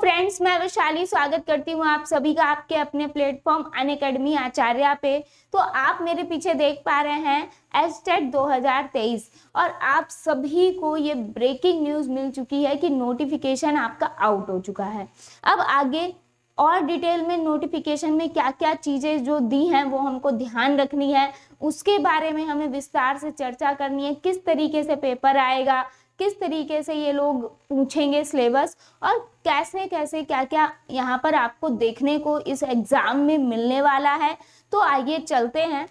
friends मैं वैशाली स्वागत करती हूँ आप सभी का आपके अपने प्लेटफॉर्म अन अकेडमी आचार्य पे तो आप मेरे पीछे देख पा रहे हैं एसटेट 2023 और आप सभी को ये ब्रेकिंग न्यूज़ मिल चुकी है कि नोटिफिकेशन आपका आउट हो चुका है अब आगे और डिटेल में नोटिफिकेशन में क्या क्या चीज़ें जो दी हैं वो हमको ध्यान रखनी है उसके बारे में हमें विस्तार से चर्चा करनी है किस तरीके से पेपर आएगा किस तरीके से ये लोग पूछेंगे सिलेबस और कैसे कैसे क्या क्या यहाँ पर आपको देखने को इस एग्ज़ाम में मिलने वाला है तो आइए चलते हैं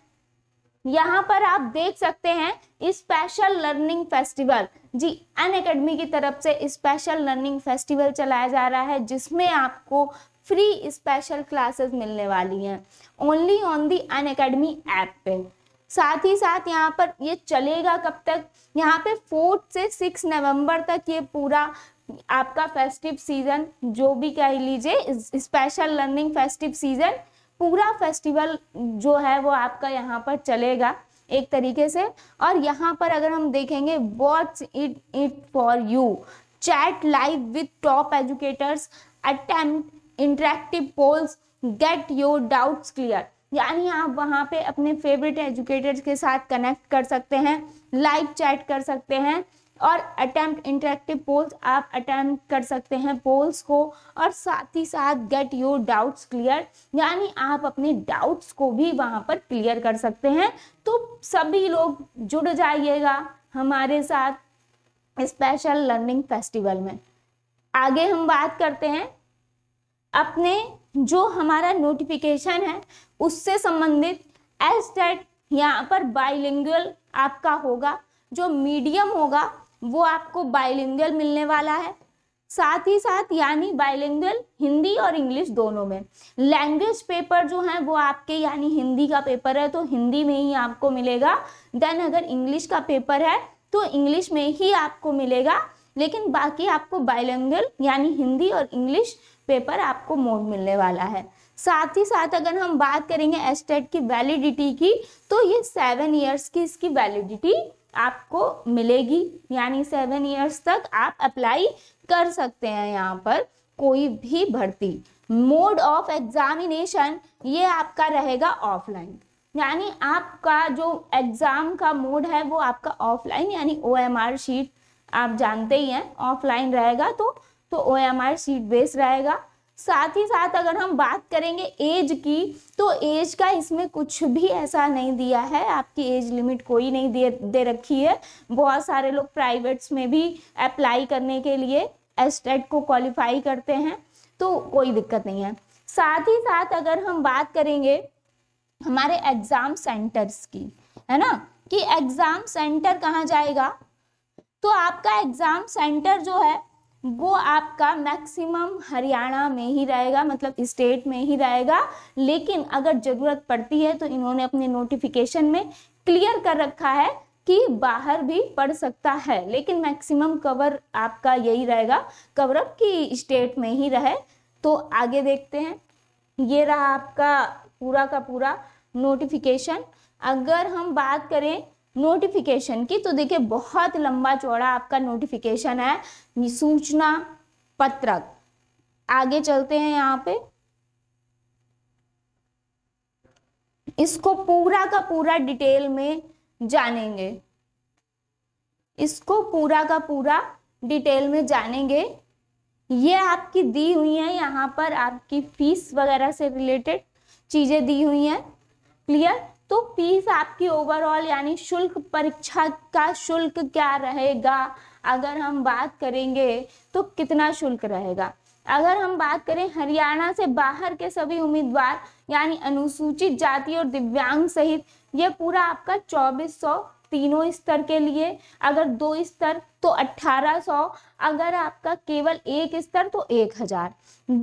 यहाँ पर आप देख सकते हैं स्पेशल लर्निंग फेस्टिवल जी अन अकेडमी की तरफ से स्पेशल लर्निंग फेस्टिवल चलाया जा रहा है जिसमें आपको फ्री स्पेशल क्लासेस मिलने वाली हैं only on the Unacademy app पे साथ ही साथ यहाँ पर ये चलेगा कब तक यहाँ पे फोर्थ से सिक्स नवंबर तक ये पूरा आपका फेस्टिव सीजन जो भी कह लीजिए स्पेशल लर्निंग फेस्टिव सीजन पूरा फेस्टिवल जो है वो आपका यहाँ पर चलेगा एक तरीके से और यहाँ पर अगर हम देखेंगे watch it it for you chat live with top educators attempt interactive polls get your doubts clear यानी आप वहाँ पे अपने फेवरेट एजुकेटर्स के साथ कनेक्ट कर सकते हैं लाइव चैट कर सकते हैं और अटैम्प्ट इंटरेक्टिव पोल्स आप अटैम्प्ट कर सकते हैं पोल्स को और साथ ही साथ गेट योर डाउट्स क्लियर यानी आप अपने डाउट्स को भी वहाँ पर क्लियर कर सकते हैं तो सभी लोग जुड़ जाइएगा हमारे साथ स्पेशल लर्निंग फेस्टिवल में आगे हम बात करते हैं अपने जो हमारा नोटिफिकेशन है उससे संबंधित एस टेट यहाँ पर बाइलिंगुअल आपका होगा जो मीडियम होगा वो आपको बाइलिंगुअल मिलने वाला है साथ ही साथ यानी बाइलिंगुअल हिंदी और इंग्लिश दोनों में लैंग्वेज पेपर जो है वो आपके यानी हिंदी का पेपर है तो हिंदी में ही आपको मिलेगा देन अगर इंग्लिश का पेपर है तो इंग्लिश में ही आपको मिलेगा लेकिन बाकी आपको बाइलिंगुअल यानी हिंदी और इंग्लिश पेपर आपको मोड मिलने वाला है साथ ही साथ अगर हम बात करेंगे एस्टेट की वैलिडिटी की तो ये सेवन ईयर्स की इसकी वैलिडिटी आपको मिलेगी यानी सेवन ईयर्स तक आप अप्लाई कर सकते हैं यहाँ पर कोई भी भर्ती मोड ऑफ एग्जामिनेशन ये आपका रहेगा ऑफलाइन यानी आपका जो एग्ज़ाम का मोड है वो आपका ऑफलाइन यानी ओ शीट आप जानते ही हैं ऑफलाइन रहेगा तो तो O M R sheet base रहेगा साथ ही साथ अगर हम बात करेंगे एज की तो एज का इसमें कुछ भी ऐसा नहीं दिया है आपकी एज लिमिट कोई नहीं दे दे रखी है बहुत सारे लोग प्राइवेट्स में भी अप्लाई करने के लिए एस्टेट e को क्वालिफाई करते हैं तो कोई दिक्कत नहीं है साथ ही साथ अगर हम बात करेंगे हमारे एग्ज़ाम सेंटर्स की है ना कि एग्ज़ाम सेंटर कहाँ जाएगा तो आपका एग्ज़ाम सेंटर जो है वो आपका मैक्सिमम हरियाणा में ही रहेगा मतलब स्टेट में ही रहेगा लेकिन अगर ज़रूरत पड़ती है तो इन्होंने अपने नोटिफिकेशन में क्लियर कर रखा है कि बाहर भी पड़ सकता है लेकिन मैक्सिमम कवर आपका यही रहेगा कवरअप की स्टेट में ही रहे तो आगे देखते हैं ये रहा आपका पूरा का पूरा नोटिफिकेशन अगर हम बात करें नोटिफिकेशन की तो देखिए बहुत लंबा चौड़ा आपका नोटिफिकेशन है सूचना पत्रक आगे चलते हैं यहाँ पे इसको पूरा का पूरा डिटेल में जानेंगे इसको पूरा का पूरा डिटेल में जानेंगे ये आपकी दी हुई है यहाँ पर आपकी फीस वगैरह से रिलेटेड चीज़ें दी हुई हैं क्लियर तो फीस आपकी ओवरऑल यानी शुल्क परीक्षा का शुल्क क्या रहेगा अगर हम बात करेंगे तो कितना शुल्क रहेगा अगर हम बात करें हरियाणा से बाहर के सभी उम्मीदवार यानी अनुसूचित जाति और दिव्यांग सहित ये पूरा आपका चौबीस सौ तीनों स्तर के लिए अगर दो स्तर तो 1800 अगर आपका केवल एक स्तर तो 1000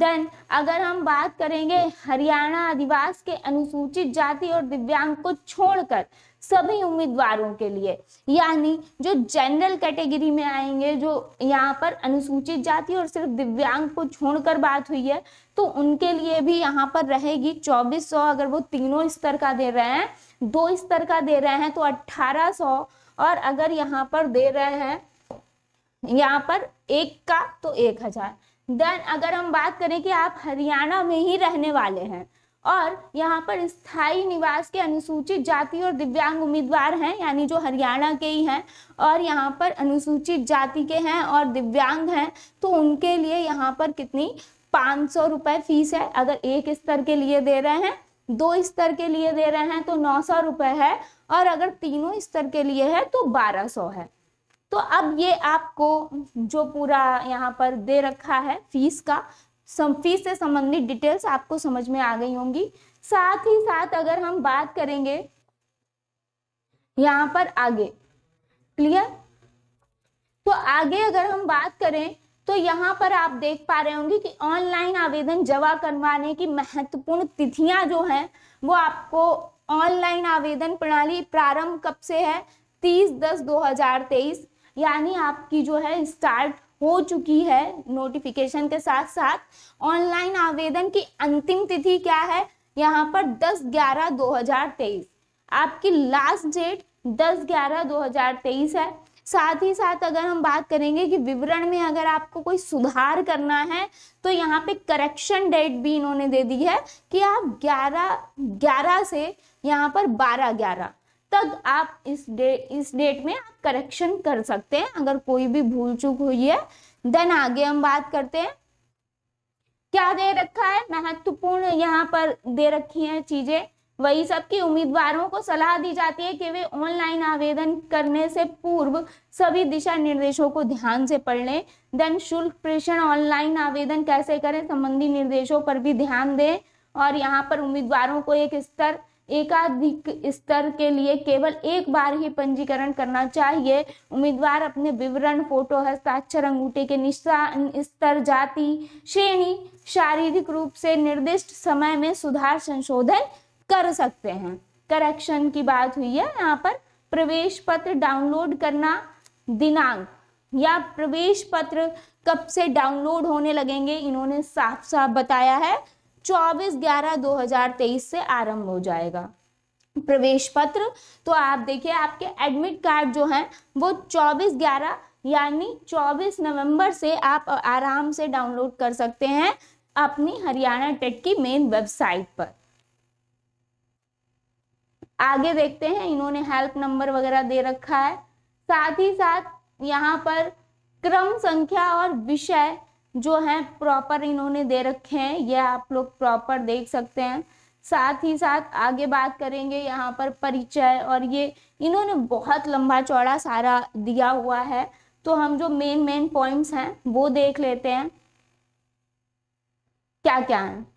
देन अगर हम बात करेंगे हरियाणा आदिवास के अनुसूचित जाति और दिव्यांग को छोड़कर सभी उम्मीदवारों के लिए यानी जो जनरल कैटेगरी में आएंगे जो यहाँ पर अनुसूचित जाति और सिर्फ दिव्यांग को छोड़कर बात हुई है तो उनके लिए भी यहाँ पर रहेगी 2400 अगर वो तीनों स्तर का दे रहे हैं दो स्तर का दे रहे हैं तो 1800 और अगर यहाँ पर दे रहे हैं यहाँ पर एक का तो एक हजार देन अगर हम बात करें कि आप हरियाणा में ही रहने वाले हैं और यहाँ पर स्थायी निवास के अनुसूचित जाति और दिव्यांग उम्मीदवार हैं यानी जो हरियाणा के ही हैं और यहाँ पर अनुसूचित जाति के हैं और दिव्यांग हैं तो उनके लिए यहाँ पर कितनी पाँच सौ रुपये फीस है अगर एक स्तर के लिए दे रहे हैं दो स्तर के लिए दे रहे हैं तो नौ सौ रुपए है और अगर तीनों स्तर के लिए है तो बारह सौ है तो अब ये आपको जो पूरा यहाँ पर दे रखा है फीस का सम फीस से संबंधित डिटेल्स आपको समझ में आ गई होंगी साथ ही साथ अगर हम बात करेंगे यहाँ पर आगे क्लियर तो आगे अगर हम बात करें तो यहाँ पर आप देख पा रहे होंगे कि ऑनलाइन आवेदन जमा करवाने की महत्वपूर्ण तिथियां जो हैं वो आपको ऑनलाइन आवेदन प्रणाली प्रारंभ कब से है तीस दस दो हजार तेईस यानी आपकी जो है स्टार्ट हो चुकी है नोटिफिकेशन के साथ साथ ऑनलाइन आवेदन की अंतिम तिथि क्या है यहाँ पर दस ग्यारह दो हजार तेईस आपकी लास्ट डेट दस ग्यारह दो हजार तेईस है साथ ही साथ अगर हम बात करेंगे कि विवरण में अगर आपको कोई सुधार करना है तो यहाँ पे करेक्शन डेट भी इन्होंने दे दी है कि आप ग्यारह ग्यारह से यहाँ पर बारह ग्यारह तक आप इस डे इस डेट में आप करेक्शन कर सकते हैं अगर कोई भी भूल चूक हुई है देन आगे हम बात करते हैं क्या दे रखा है महत्वपूर्ण यहाँ पर दे रखी है चीजें वही सबके उम्मीदवारों को सलाह दी जाती है कि वे ऑनलाइन आवेदन करने से पूर्व सभी दिशा निर्देशों को ध्यान से पढ़ लें देन शुल्क प्रेषण ऑनलाइन आवेदन कैसे करें संबंधी निर्देशों पर भी ध्यान दें और यहाँ पर उम्मीदवारों को एक स्तर एकाधिक स्तर के लिए केवल एक बार ही पंजीकरण करना चाहिए उम्मीदवार अपने विवरण फोटो हस्ताक्षर अंगूठे के निशान स्तर जाति श्रेणी शारीरिक रूप से निर्दिष्ट समय में सुधार संशोधन कर सकते हैं करेक्शन की बात हुई है यहाँ पर प्रवेश पत्र डाउनलोड करना दिनांक या प्रवेश पत्र कब से डाउनलोड होने लगेंगे इन्होंने साफ साफ बताया है 24 ग्यारह 2023 से आरंभ हो जाएगा प्रवेश पत्र तो आप देखिए आपके एडमिट कार्ड जो हैं वो 24 ग्यारह यानी 24 नवंबर से आप आराम से डाउनलोड कर सकते हैं अपनी हरियाणा टेट की मेन वेबसाइट पर आगे देखते हैं इन्होंने हेल्प नंबर वगैरह दे रखा है साथ ही साथ यहाँ पर क्रम संख्या और विषय जो है प्रॉपर इन्होंने दे रखे हैं यह आप लोग प्रॉपर देख सकते हैं साथ ही साथ आगे बात करेंगे यहाँ पर परिचय और ये इन्होंने बहुत लंबा चौड़ा सारा दिया हुआ है तो हम जो मेन मेन पॉइंट्स हैं वो देख लेते हैं क्या क्या है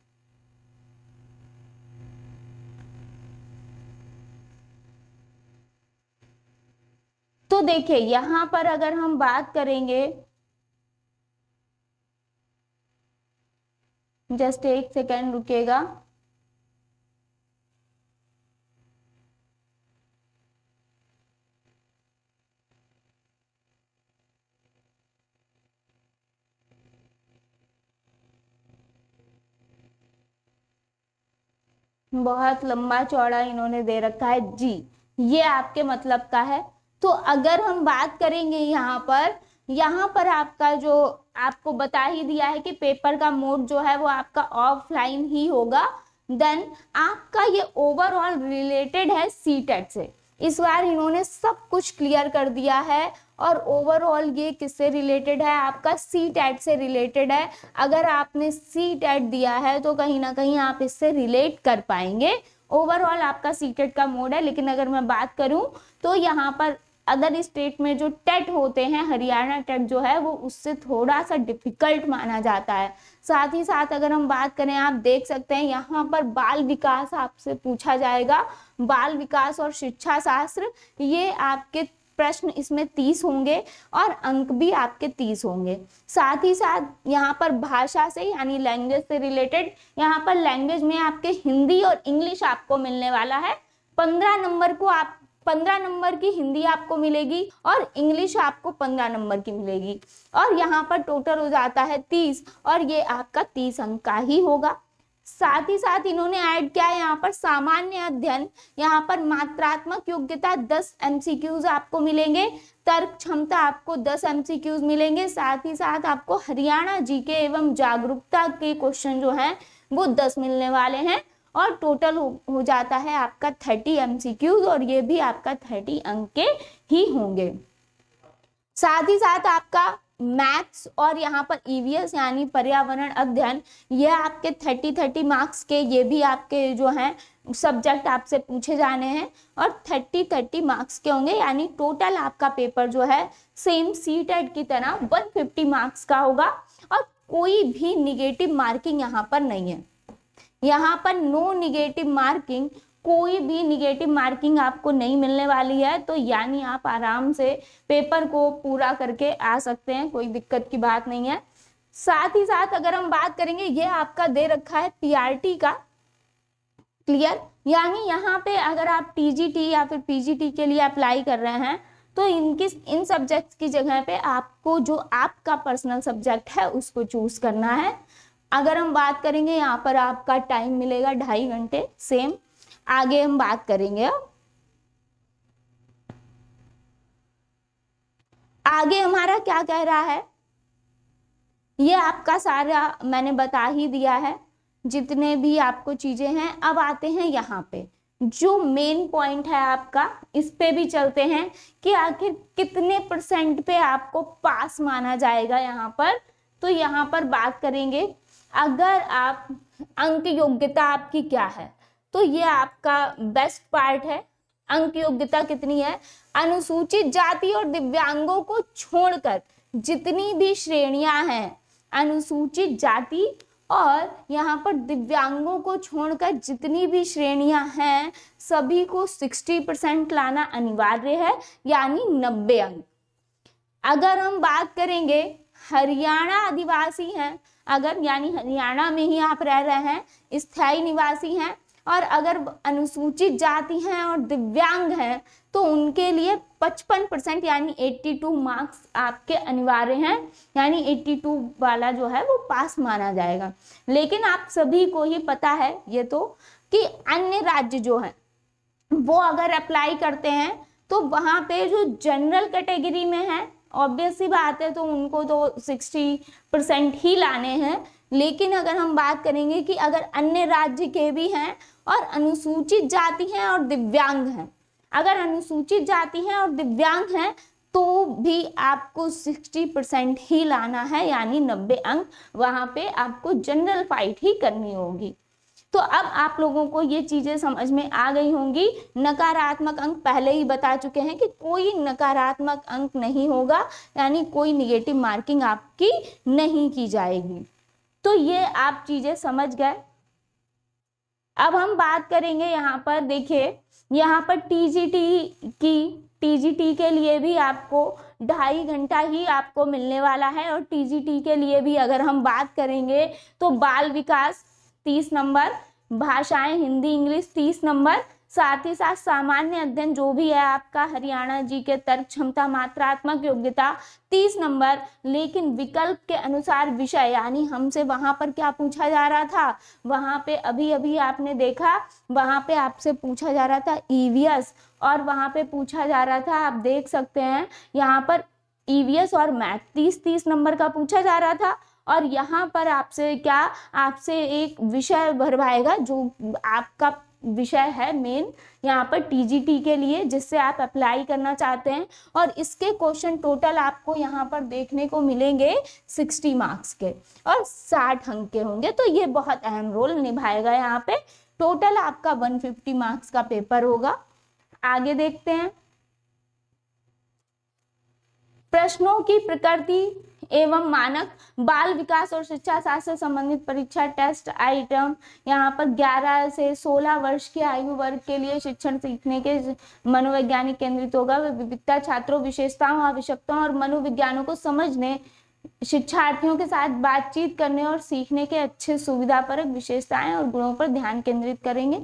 तो देखिए यहां पर अगर हम बात करेंगे जस्ट एक सेकेंड रुकेगा बहुत लंबा चौड़ा इन्होंने दे रखा है जी ये आपके मतलब का है तो अगर हम बात करेंगे यहाँ पर यहाँ पर आपका जो आपको बता ही दिया है कि पेपर का मोड जो है वो आपका ऑफलाइन ही होगा देन आपका ये ओवरऑल रिलेटेड है सी टेट e से इस बार इन्होंने सब कुछ क्लियर कर दिया है और ओवरऑल ये किससे रिलेटेड है आपका सी टैट e से रिलेटेड है अगर आपने सी टैट e दिया है तो कहीं ना कहीं आप इससे रिलेट कर पाएंगे ओवरऑल आपका सी टेट का मोड है लेकिन अगर मैं बात करूं तो यहाँ पर अदर स्टेट में जो टेट होते हैं हरियाणा टेट जो है वो उससे थोड़ा सा डिफिकल्ट माना जाता है साथ ही साथ अगर हम बात करें आप देख सकते हैं यहाँ पर बाल विकास आपसे पूछा जाएगा बाल विकास और शिक्षा शास्त्र ये आपके प्रश्न इसमें तीस होंगे और अंक भी आपके तीस होंगे साथ ही साथ यहाँ पर भाषा से यानी लैंग्वेज से रिलेटेड यहाँ पर लैंग्वेज में आपके हिंदी और इंग्लिश आपको मिलने वाला है पंद्रह नंबर को आप पंद्रह नंबर की हिंदी आपको मिलेगी और इंग्लिश आपको पंद्रह नंबर की मिलेगी और यहाँ पर टोटल हो जाता है तीस और ये आपका तीस अंक का ही होगा साथ ही साथ इन्होंने ऐड किया है यहाँ पर सामान्य अध्ययन यहाँ पर मात्रात्मक योग्यता 10 एमसीक्यूज आपको मिलेंगे तर्क क्षमता आपको 10 एम मिलेंगे साथ ही साथ आपको हरियाणा जीके एवं जागरूकता के क्वेश्चन जो हैं वो 10 मिलने वाले हैं और टोटल हो, हो जाता है आपका थर्टी एम और ये भी आपका थर्टी अंक के ही होंगे साथ ही साथ आपका मैथ्स और यहाँ पर ईवीएस e यानी पर्यावरण अध्ययन ये आपके थर्टी थर्टी मार्क्स के ये भी आपके जो हैं सब्जेक्ट आपसे पूछे जाने हैं और थर्टी थर्टी मार्क्स के होंगे यानी टोटल आपका पेपर जो है सेम सी टेड की तरह वन फिफ्टी मार्क्स का होगा और कोई भी निगेटिव मार्किंग यहाँ पर नहीं है यहाँ पर नो निगेटिव मार्किंग कोई भी निगेटिव मार्किंग आपको नहीं मिलने वाली है तो यानी आप आराम से पेपर को पूरा करके आ सकते हैं कोई दिक्कत की बात नहीं है साथ ही साथ अगर हम बात करेंगे ये आपका दे रखा है पीआरटी का क्लियर यानी यहाँ पे अगर आप टीजीटी या फिर पीजीटी के लिए अप्लाई कर रहे हैं तो इनकी इन सब्जेक्ट्स की जगह पे आपको जो आपका पर्सनल सब्जेक्ट है उसको चूज करना है अगर हम बात करेंगे यहाँ पर आपका टाइम मिलेगा ढाई घंटे सेम आगे हम बात करेंगे अब आगे हमारा क्या कह रहा है ये आपका सारा मैंने बता ही दिया है जितने भी आपको चीज़ें हैं अब आते हैं यहाँ पे जो मेन पॉइंट है आपका इस पे भी चलते हैं कि आखिर कितने परसेंट पे आपको पास माना जाएगा यहाँ पर तो यहाँ पर बात करेंगे अगर आप अंक योग्यता आपकी क्या है तो ये आपका बेस्ट पार्ट है अंक योग्यता कितनी है अनुसूचित जाति और दिव्यांगों को छोड़कर जितनी भी श्रेणियां हैं अनुसूचित जाति और यहाँ पर दिव्यांगों को छोड़कर जितनी भी श्रेणियां हैं सभी को 60 परसेंट लाना अनिवार्य है यानी 90 अंक अगर हम बात करेंगे हरियाणा आदिवासी हैं अगर यानी हरियाणा में ही आप रह रहे हैं स्थायी निवासी हैं और अगर अनुसूचित जाति हैं और दिव्यांग हैं तो उनके लिए 55 परसेंट यानी 82 मार्क्स आपके अनिवार्य हैं यानी 82 वाला जो है वो पास माना जाएगा लेकिन आप सभी को ही पता है ये तो कि अन्य राज्य जो है वो अगर अप्लाई करते हैं तो वहाँ पे जो जनरल कैटेगरी में है ऑब्वियस सी बात है तो उनको तो सिक्सटी परसेंट ही लाने हैं लेकिन अगर हम बात करेंगे कि अगर अन्य राज्य के भी हैं और अनुसूचित जाति हैं और दिव्यांग हैं अगर अनुसूचित जाति हैं और दिव्यांग हैं तो भी आपको 60 परसेंट ही लाना है यानी 90 अंक वहाँ पे आपको जनरल फाइट ही करनी होगी तो अब आप लोगों को ये चीज़ें समझ में आ गई होंगी नकारात्मक अंक पहले ही बता चुके हैं कि कोई नकारात्मक अंक नहीं होगा यानी कोई निगेटिव मार्किंग आपकी नहीं की जाएगी तो ये आप चीज़ें समझ गए अब हम बात करेंगे यहाँ पर देखिए यहाँ पर टीजीटी की टीजीटी के लिए भी आपको ढाई घंटा ही आपको मिलने वाला है और टीजीटी के लिए भी अगर हम बात करेंगे तो बाल विकास तीस नंबर भाषाएं हिंदी इंग्लिश तीस नंबर साथ ही साथ सामान्य अध्ययन जो भी है आपका हरियाणा जी के तर्क क्षमता मात्रात्मक योग्यता तीस नंबर लेकिन विकल्प के अनुसार विषय यानी हमसे वहाँ पर क्या पूछा जा रहा था वहाँ पे अभी अभी आपने देखा वहाँ पे आपसे पूछा जा रहा था ईवीएस e और वहाँ पे पूछा जा रहा था आप देख सकते हैं यहाँ पर ईवीएस e और मैथ तीस तीस नंबर का पूछा जा रहा था और यहाँ पर आपसे क्या आपसे एक विषय भरवाएगा जो आपका विषय है मेन यहाँ पर टीजीटी के लिए जिससे आप अप्लाई करना चाहते हैं और इसके क्वेश्चन टोटल आपको यहाँ पर देखने को मिलेंगे 60 मार्क्स के और 60 अंक के होंगे तो ये बहुत अहम रोल निभाएगा यहाँ पे टोटल आपका 150 मार्क्स का पेपर होगा आगे देखते हैं प्रश्नों की प्रकृति एवं मानक बाल विकास और शिक्षा शास्त्र से संबंधित परीक्षा टेस्ट आइटम यहाँ पर 11 से 16 वर्ष के आयु वर्ग के लिए शिक्षण सीखने के मनोवैज्ञानिक केंद्रित होगा विविधता छात्रों विशेषताओं आवश्यकताओं और मनोविज्ञानों को समझने शिक्षार्थियों के साथ बातचीत करने और सीखने के अच्छे सुविधा पर विशेषताएं और गुणों पर ध्यान केंद्रित करेंगे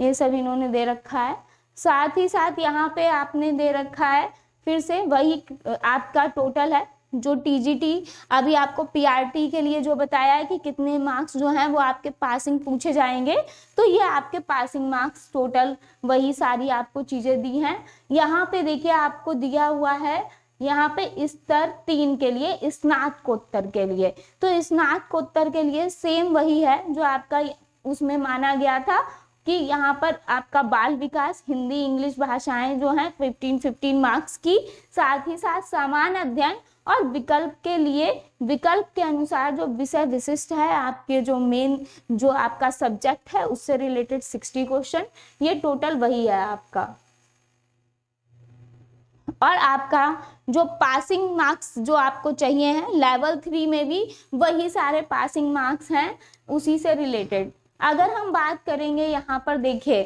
ये सब इन्होंने दे रखा है साथ ही साथ यहाँ पे आपने दे रखा है फिर से वही आपका टोटल है जो टीजीटी अभी आपको पीआरटी के लिए जो बताया है कि कितने मार्क्स जो हैं वो आपके पासिंग पूछे जाएंगे तो ये आपके पासिंग मार्क्स टोटल वही सारी आपको चीज़ें दी हैं यहाँ पे देखिए आपको दिया हुआ है यहाँ पे स्तर तीन के लिए स्नातकोत्तर के लिए तो स्नातकोत्तर के लिए सेम वही है जो आपका उसमें माना गया था कि यहाँ पर आपका बाल विकास हिंदी इंग्लिश भाषाएं जो हैं 15 15 मार्क्स की साथ ही साथ समान अध्ययन और विकल्प के लिए विकल्प के अनुसार जो विषय विशिष्ट है आपके जो मेन जो आपका सब्जेक्ट है उससे रिलेटेड सिक्सटी क्वेश्चन ये टोटल वही है आपका और आपका जो पासिंग मार्क्स जो आपको चाहिए हैं लेवल थ्री में भी वही सारे पासिंग मार्क्स हैं उसी से रिलेटेड अगर हम बात करेंगे यहाँ पर देखिए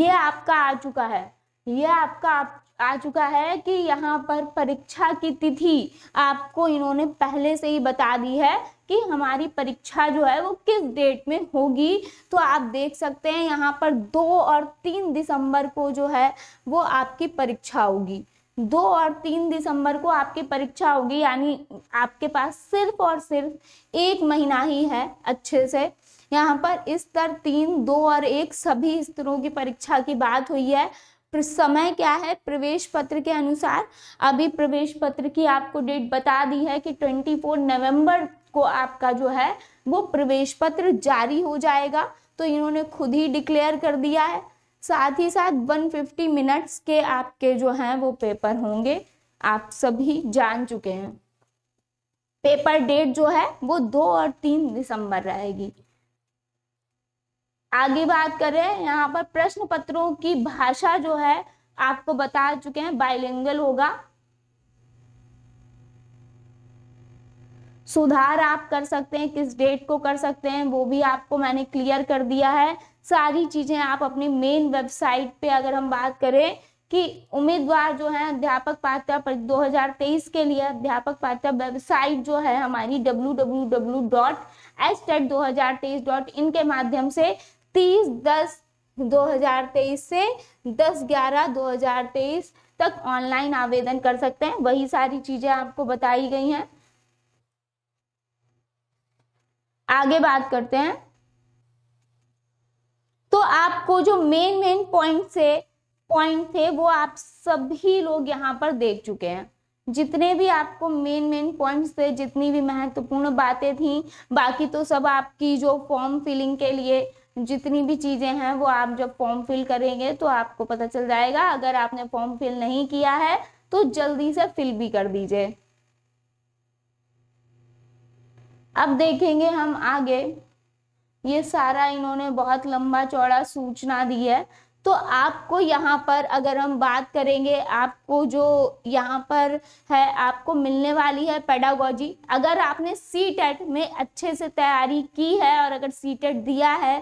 ये आपका आ चुका है ये आपका आ आ चुका है कि यहाँ पर परीक्षा की तिथि आपको इन्होंने पहले से ही बता दी है कि हमारी परीक्षा जो है वो किस डेट में होगी तो आप देख सकते हैं यहाँ पर दो और तीन दिसंबर को जो है वो आपकी परीक्षा होगी दो और तीन दिसंबर को आपकी परीक्षा होगी यानी आपके पास सिर्फ और सिर्फ एक महीना ही है अच्छे से यहाँ पर स्तर तीन दो और एक सभी स्तरों की परीक्षा की बात हुई है समय क्या है प्रवेश पत्र के अनुसार अभी प्रवेश पत्र की आपको डेट बता दी है कि 24 नवंबर को आपका जो है वो प्रवेश पत्र जारी हो जाएगा तो इन्होंने खुद ही डिक्लेयर कर दिया है साथ ही साथ 150 मिनट्स के आपके जो हैं वो पेपर होंगे आप सभी जान चुके हैं पेपर डेट जो है वो दो और तीन दिसंबर रहेगी आगे बात करें यहाँ पर प्रश्न पत्रों की भाषा जो है आपको बता चुके हैं बाइलिंगल होगा सुधार आप कर सकते हैं किस डेट को कर सकते हैं वो भी आपको मैंने क्लियर कर दिया है सारी चीज़ें आप अपनी मेन वेबसाइट पे अगर हम बात करें कि उम्मीदवार जो है अध्यापक पात्रता पर 2023 के लिए अध्यापक पात्रता वेबसाइट जो है हमारी W W W dot S TET दो के माध्यम से तीस दस 2023 से 10 ग्यारह 2023 तक ऑनलाइन आवेदन कर सकते हैं वही सारी चीजें आपको बताई गई हैं आगे बात करते हैं तो आपको जो मेन मेन पॉइंट से पॉइंट थे वो आप सभी लोग यहाँ पर देख चुके हैं जितने भी आपको मेन मेन पॉइंट्स थे जितनी भी महत्वपूर्ण बातें थी बाकी तो सब आपकी जो फॉर्म फिलिंग के लिए जितनी भी चीज़ें हैं वो आप जब फॉर्म फिल करेंगे तो आपको पता चल जाएगा अगर आपने फॉर्म फिल नहीं किया है तो जल्दी से फिल भी कर दीजिए अब देखेंगे हम आगे ये सारा इन्होंने बहुत लंबा चौड़ा सूचना दी है तो आपको यहाँ पर अगर हम बात करेंगे आपको जो यहाँ पर है आपको मिलने वाली है पेडागोजी अगर आपने सी टेट में अच्छे से तैयारी की है और अगर सी टेट दिया है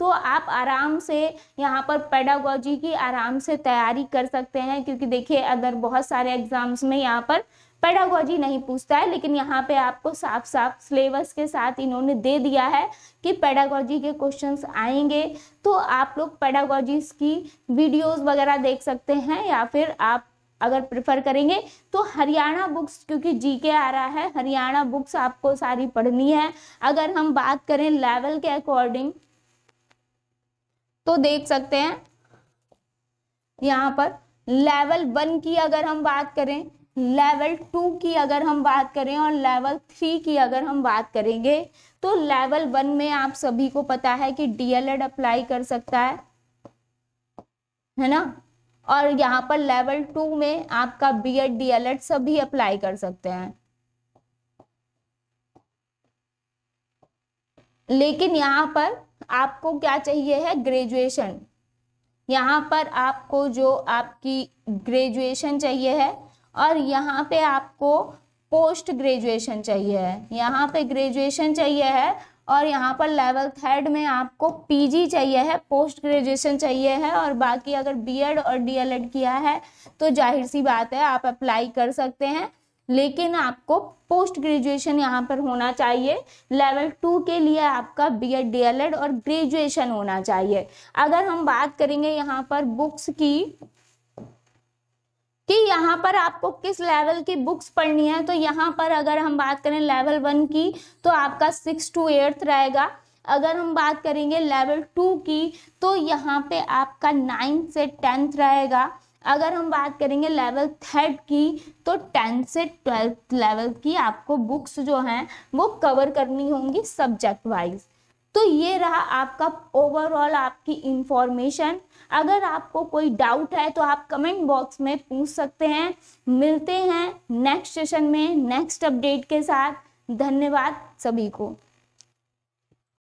तो आप आराम से यहाँ पर पेडागोजी की आराम से तैयारी कर सकते हैं क्योंकि देखिए अदर बहुत सारे एग्जाम्स में यहाँ पर पेडागोजी नहीं पूछता है लेकिन यहाँ पे आपको साफ साफ सिलेबस के साथ इन्होंने दे दिया है कि पेडागोजी के क्वेश्चंस आएंगे तो आप लोग पेडागोजीज की वीडियोस वगैरह देख सकते हैं या फिर आप अगर प्रेफर करेंगे तो हरियाणा बुक्स क्योंकि जीके आ रहा है हरियाणा बुक्स आपको सारी पढ़नी है अगर हम बात करें लेवल के अकॉर्डिंग तो देख सकते हैं यहाँ पर लेवल वन की अगर हम बात करें लेवल टू की अगर हम बात करें और लेवल थ्री की अगर हम बात करेंगे तो लेवल वन में आप सभी को पता है कि डीएलएड अप्लाई कर सकता है है ना और यहाँ पर लेवल टू में आपका B Ed D El Ed सभी अप्लाई कर सकते हैं लेकिन यहाँ पर आपको क्या चाहिए है ग्रेजुएशन यहाँ पर आपको जो आपकी ग्रेजुएशन चाहिए है और यहाँ पे आपको पोस्ट ग्रेजुएशन चाहिए है यहाँ पे ग्रेजुएशन चाहिए है और यहाँ पर लेवल थर्ड में आपको पीजी चाहिए है पोस्ट ग्रेजुएशन चाहिए है और बाकी अगर बीएड और डीएलएड किया है तो जाहिर सी बात है आप अप्लाई कर सकते हैं लेकिन आपको पोस्ट ग्रेजुएशन यहाँ पर होना चाहिए लेवल टू के लिए आपका बी एड और ग्रेजुएशन होना चाहिए अगर हम बात करेंगे यहाँ पर बुक्स की कि यहाँ पर आपको किस लेवल की बुक्स पढ़नी है तो यहाँ पर अगर हम बात करें लेवल वन की तो आपका सिक्स टू एट्थ रहेगा अगर हम बात करेंगे लेवल टू की तो यहाँ पे आपका नाइन्थ से टेंथ रहेगा अगर हम बात करेंगे लेवल थर्ड की तो टेंथ से ट्वेल्थ लेवल की आपको बुक्स जो हैं वो कवर करनी होंगी सब्जेक्ट वाइज तो ये रहा आपका ओवरऑल आपकी इंफॉर्मेशन अगर आपको कोई डाउट है तो आप कमेंट बॉक्स में पूछ सकते हैं मिलते हैं नेक्स्ट सेशन में नेक्स्ट अपडेट के साथ धन्यवाद सभी को